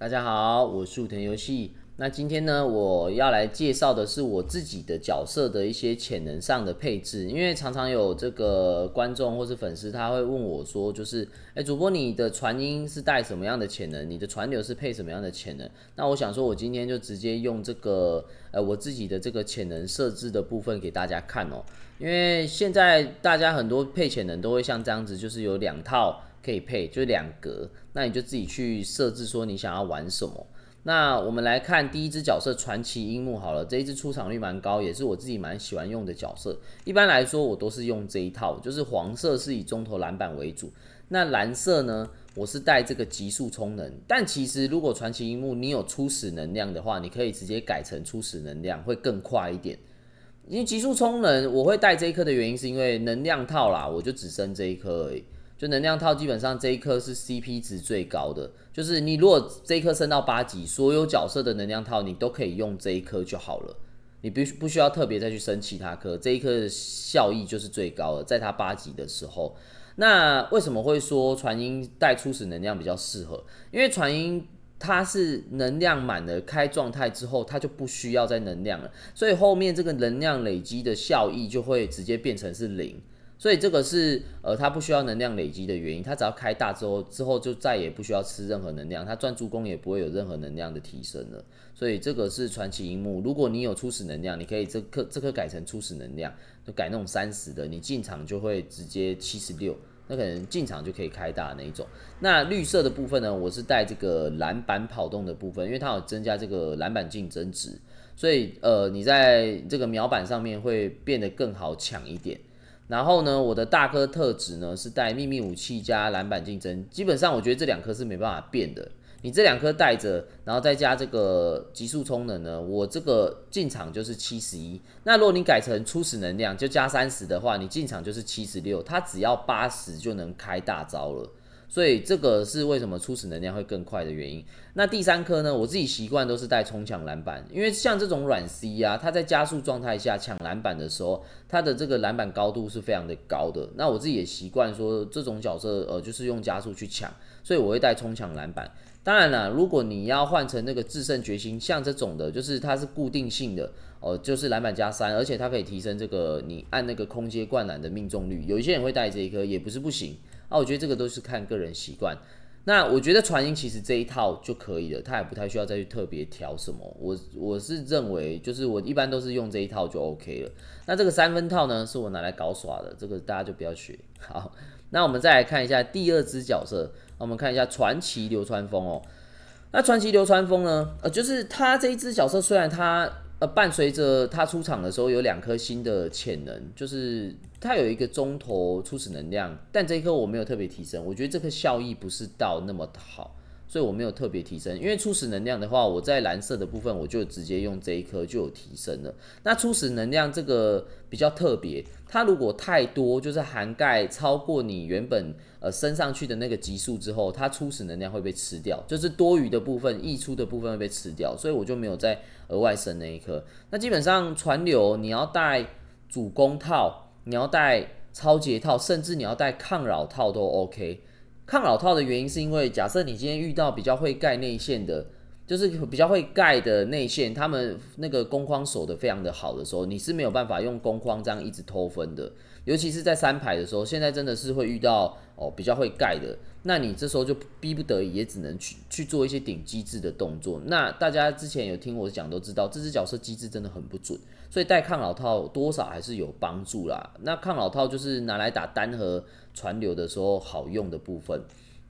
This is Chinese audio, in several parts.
大家好，我是武藤游戏。那今天呢，我要来介绍的是我自己的角色的一些潜能上的配置。因为常常有这个观众或是粉丝，他会问我说，就是，哎，主播你的传音是带什么样的潜能？你的传流是配什么样的潜能？那我想说，我今天就直接用这个，呃，我自己的这个潜能设置的部分给大家看哦。因为现在大家很多配潜能都会像这样子，就是有两套。可以配，就是两格，那你就自己去设置说你想要玩什么。那我们来看第一只角色传奇樱木好了，这一只出场率蛮高，也是我自己蛮喜欢用的角色。一般来说我都是用这一套，就是黄色是以中投篮板为主，那蓝色呢我是带这个极速充能。但其实如果传奇樱木你有初始能量的话，你可以直接改成初始能量会更快一点。因为极速充能我会带这一颗的原因是因为能量套啦，我就只剩这一颗而已。就能量套基本上这一颗是 CP 值最高的，就是你如果这一颗升到八级，所有角色的能量套你都可以用这一颗就好了，你不不需要特别再去升其他颗，这一颗效益就是最高的，在它八级的时候。那为什么会说传音带初始能量比较适合？因为传音它是能量满了开状态之后，它就不需要再能量了，所以后面这个能量累积的效益就会直接变成是零。所以这个是呃，它不需要能量累积的原因，它只要开大之后之后就再也不需要吃任何能量，它转助攻也不会有任何能量的提升了。所以这个是传奇荧幕。如果你有初始能量，你可以这颗这颗改成初始能量，就改那种三十的，你进场就会直接七十六，那可能进场就可以开大那一种。那绿色的部分呢，我是带这个篮板跑动的部分，因为它有增加这个篮板竞争值，所以呃，你在这个秒板上面会变得更好抢一点。然后呢，我的大哥特质呢是带秘密武器加篮板竞争，基本上我觉得这两颗是没办法变的。你这两颗带着，然后再加这个极速充能呢，我这个进场就是七十一。那如果你改成初始能量就加三十的话，你进场就是七十六，他只要八十就能开大招了。所以这个是为什么初始能量会更快的原因。那第三颗呢？我自己习惯都是带冲抢篮板，因为像这种软 C 啊，它在加速状态下抢篮板的时候，它的这个篮板高度是非常的高的。那我自己也习惯说这种角色，呃，就是用加速去抢，所以我会带冲抢篮板。当然了，如果你要换成那个制胜决心，像这种的，就是它是固定性的，呃，就是篮板加三，而且它可以提升这个你按那个空接灌篮的命中率。有一些人会带这一颗，也不是不行。啊，我觉得这个都是看个人习惯。那我觉得传音其实这一套就可以了，他也不太需要再去特别调什么。我我是认为，就是我一般都是用这一套就 OK 了。那这个三分套呢，是我拿来搞耍的，这个大家就不要学。好，那我们再来看一下第二只角色。那我们看一下传奇流川枫哦。那传奇流川枫呢？呃，就是他这一只角色，虽然他呃伴随着他出场的时候有两颗星的潜能，就是。它有一个中头初始能量，但这一颗我没有特别提升，我觉得这颗效益不是到那么好，所以我没有特别提升。因为初始能量的话，我在蓝色的部分我就直接用这一颗就有提升了。那初始能量这个比较特别，它如果太多，就是涵盖超过你原本呃升上去的那个级数之后，它初始能量会被吃掉，就是多余的部分、溢出的部分会被吃掉，所以我就没有再额外升那一颗。那基本上传流你要带主攻套。你要戴超节套，甚至你要戴抗老套都 OK。抗老套的原因是因为，假设你今天遇到比较会盖内线的，就是比较会盖的内线，他们那个攻框守的非常的好的时候，你是没有办法用攻框这样一直偷分的。尤其是在三排的时候，现在真的是会遇到哦比较会盖的，那你这时候就逼不得已也只能去去做一些顶机制的动作。那大家之前有听我讲都知道，这只角色机制真的很不准。所以带抗老套多少还是有帮助啦。那抗老套就是拿来打单核、传流的时候好用的部分。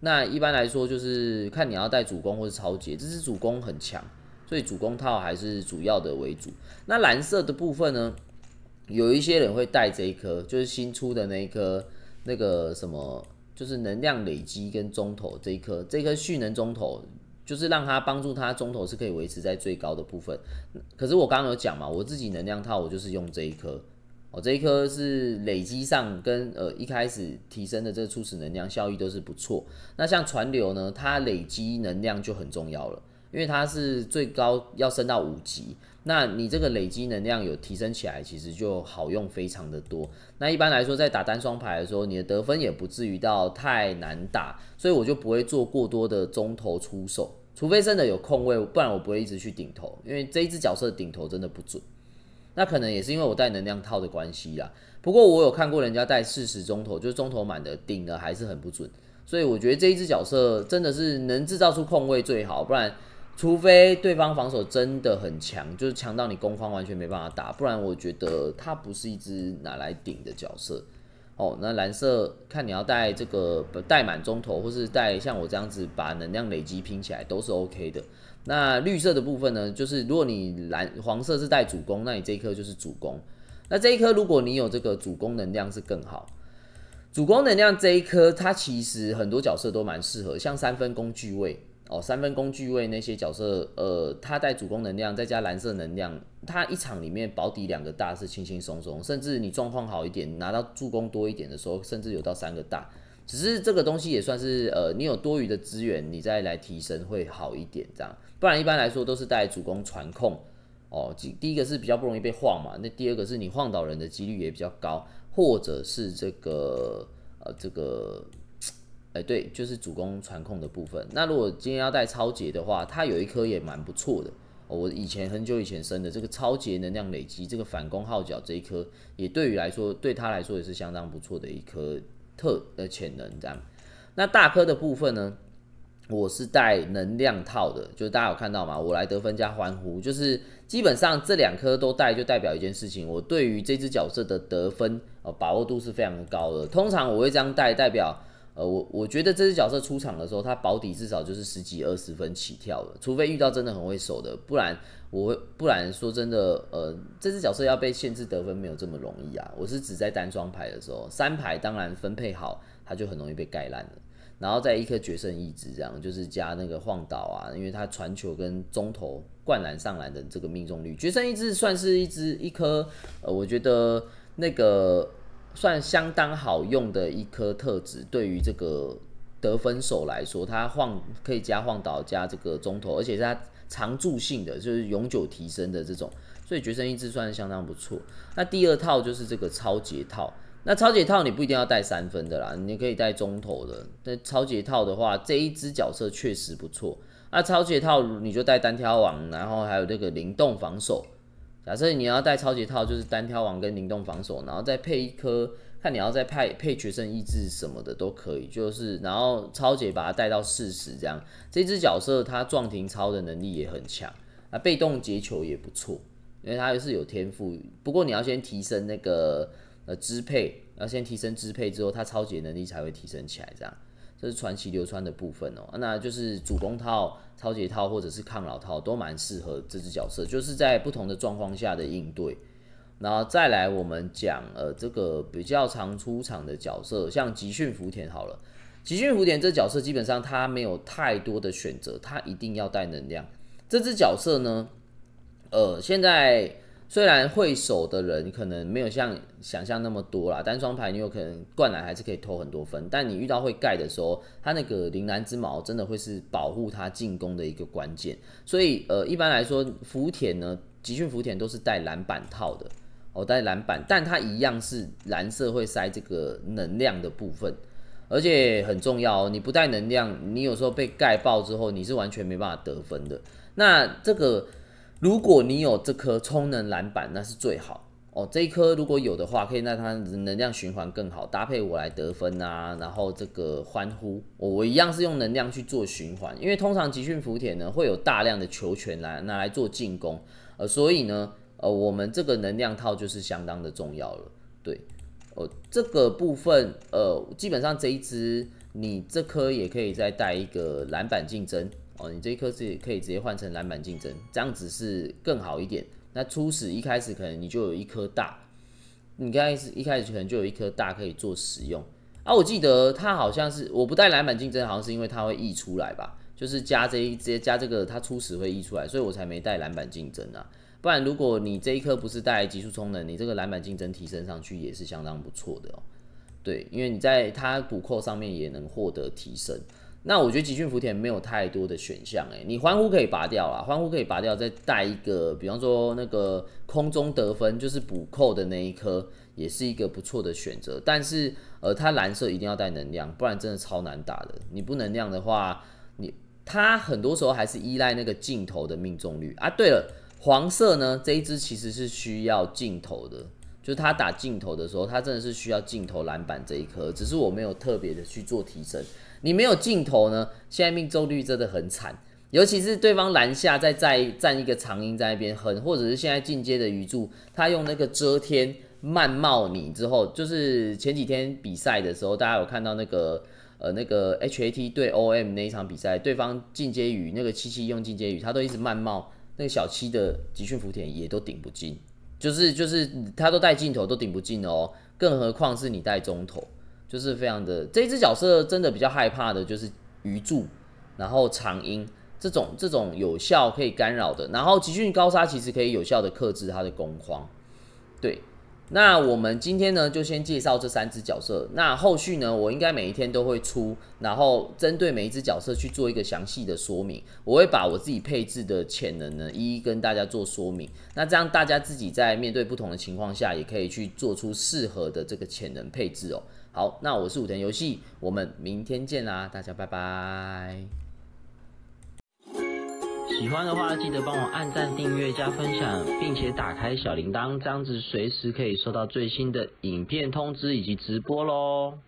那一般来说就是看你要带主攻或是超节，这是主攻很强，所以主攻套还是主要的为主。那蓝色的部分呢，有一些人会带这一颗，就是新出的那一颗，那个什么，就是能量累积跟中投这一颗，这颗蓄能中投。就是让他帮助他中头是可以维持在最高的部分，可是我刚刚有讲嘛，我自己能量套我就是用这一颗，哦，这一颗是累积上跟呃一开始提升的这个初始能量效益都是不错。那像传流呢，它累积能量就很重要了，因为它是最高要升到五级，那你这个累积能量有提升起来，其实就好用非常的多。那一般来说在打单双排的时候，你的得分也不至于到太难打，所以我就不会做过多的中头出手。除非真的有空位，不然我不会一直去顶头，因为这一只角色顶头真的不准。那可能也是因为我带能量套的关系啦。不过我有看过人家带四十中头，就是中头满的顶的还是很不准。所以我觉得这一只角色真的是能制造出空位最好，不然除非对方防守真的很强，就是强到你攻方完全没办法打，不然我觉得它不是一只拿来顶的角色。哦，那蓝色看你要带这个带满中头，或是带像我这样子把能量累积拼起来都是 OK 的。那绿色的部分呢，就是如果你蓝黄色是带主攻，那你这一颗就是主攻。那这一颗如果你有这个主攻能量是更好。主攻能量这一颗，它其实很多角色都蛮适合，像三分工具位。哦，三分工具位那些角色，呃，他带主攻能量，再加蓝色能量，他一场里面保底两个大是轻轻松松，甚至你状况好一点，拿到助攻多一点的时候，甚至有到三个大。只是这个东西也算是，呃，你有多余的资源，你再来提升会好一点，这样。不然一般来说都是带主攻传控。哦，第一个是比较不容易被晃嘛，那第二个是你晃倒人的几率也比较高，或者是这个，呃，这个。哎，对，就是主攻传控的部分。那如果今天要带超杰的话，他有一颗也蛮不错的。我以前很久以前升的这个超杰能量累积，这个反攻号角这一颗，也对于来说，对他来说也是相当不错的一颗特呃潜能，这样。那大颗的部分呢，我是带能量套的，就是大家有看到吗？我来得分加欢呼，就是基本上这两颗都带，就代表一件事情，我对于这只角色的得分啊把握度是非常高的。通常我会这样带，代表。呃，我我觉得这只角色出场的时候，他保底至少就是十几二十分起跳的，除非遇到真的很会守的，不然我不然说真的，呃，这只角色要被限制得分没有这么容易啊。我是只在单双排的时候，三排当然分配好，他就很容易被盖烂了。然后在一颗决胜意志这样，就是加那个晃倒啊，因为他传球跟中投、灌篮、上篮的这个命中率，决胜意志算是一只一颗，呃，我觉得那个。算相当好用的一颗特质，对于这个得分手来说，他晃可以加晃倒加这个中投，而且是他常驻性的就是永久提升的这种，所以决胜意志算相当不错。那第二套就是这个超节套，那超节套你不一定要带三分的啦，你可以带中投的。那超节套的话，这一只角色确实不错。那超节套你就带单挑王，然后还有这个灵动防守。假设你要带超级套，就是单挑王跟灵动防守，然后再配一颗，看你要再配配决胜意志什么的都可以。就是然后超姐把它带到四十这样，这只角色它撞停超的能力也很强，啊，被动截球也不错，因为它是有天赋。不过你要先提升那个呃支配，要先提升支配之后，它超级能力才会提升起来这样。这是传奇流川的部分哦，那就是主攻套、超级套或者是抗老套都蛮适合这只角色，就是在不同的状况下的应对。然后再来我们讲呃这个比较常出场的角色，像集训福田好了，集训福田这角色基本上他没有太多的选择，他一定要带能量。这只角色呢，呃现在。虽然会守的人可能没有像想象那么多啦，单双排你有可能灌篮还是可以偷很多分，但你遇到会盖的时候，他那个铃兰之矛真的会是保护他进攻的一个关键。所以呃一般来说福田呢集训福田都是带篮板套的，哦带篮板，但它一样是蓝色会塞这个能量的部分，而且很重要哦，你不带能量，你有时候被盖爆之后你是完全没办法得分的。那这个。如果你有这颗充能篮板，那是最好哦。这一颗如果有的话，可以让它能量循环更好，搭配我来得分啊。然后这个欢呼，我我一样是用能量去做循环。因为通常集训福田呢会有大量的球权来拿来做进攻，呃，所以呢，呃，我们这个能量套就是相当的重要了。对，呃，这个部分，呃，基本上这一支你这颗也可以再带一个篮板竞争。哦，你这一颗是可以直接换成篮板竞争，这样子是更好一点。那初始一开始可能你就有一颗大，你开始一开始可能就有一颗大可以做使用啊。我记得它好像是我不带篮板竞争，好像是因为它会溢出来吧？就是加这一直接加这个，它初始会溢出来，所以我才没带篮板竞争啊。不然如果你这一颗不是带极速充能，你这个篮板竞争提升上去也是相当不错的哦。对，因为你在它补扣上面也能获得提升。那我觉得吉俊福田没有太多的选项哎，你欢呼可以拔掉啦，欢呼可以拔掉，再带一个，比方说那个空中得分，就是补扣的那一颗，也是一个不错的选择。但是呃，它蓝色一定要带能量，不然真的超难打的。你不能量的话，你它很多时候还是依赖那个镜头的命中率啊。对了，黄色呢这一支其实是需要镜头的，就是它打镜头的时候，它真的是需要镜头篮板这一颗，只是我没有特别的去做提升。你没有镜头呢，现在命中率真的很惨，尤其是对方篮下再再站一个长鹰在那边横，或者是现在进阶的鱼柱，他用那个遮天慢冒你之后，就是前几天比赛的时候，大家有看到那个呃那个 H A T 对 O M 那一场比赛，对方进阶雨那个七七用进阶雨，他都一直慢冒，那个小七的集训福田也都顶不进，就是就是他都带镜头都顶不进哦，更何况是你带中投。就是非常的，这一只角色真的比较害怕的，就是鱼柱，然后长音这种这种有效可以干扰的，然后集训高杀其实可以有效的克制他的攻框，对。那我们今天呢，就先介绍这三只角色。那后续呢，我应该每一天都会出，然后针对每一只角色去做一个详细的说明。我会把我自己配置的潜能呢，一一跟大家做说明。那这样大家自己在面对不同的情况下，也可以去做出适合的这个潜能配置哦。好，那我是五田游戏，我们明天见啦，大家拜拜。喜欢的话，记得帮我按赞、订阅、加分享，并且打开小铃铛，这样子随时可以收到最新的影片通知以及直播喽。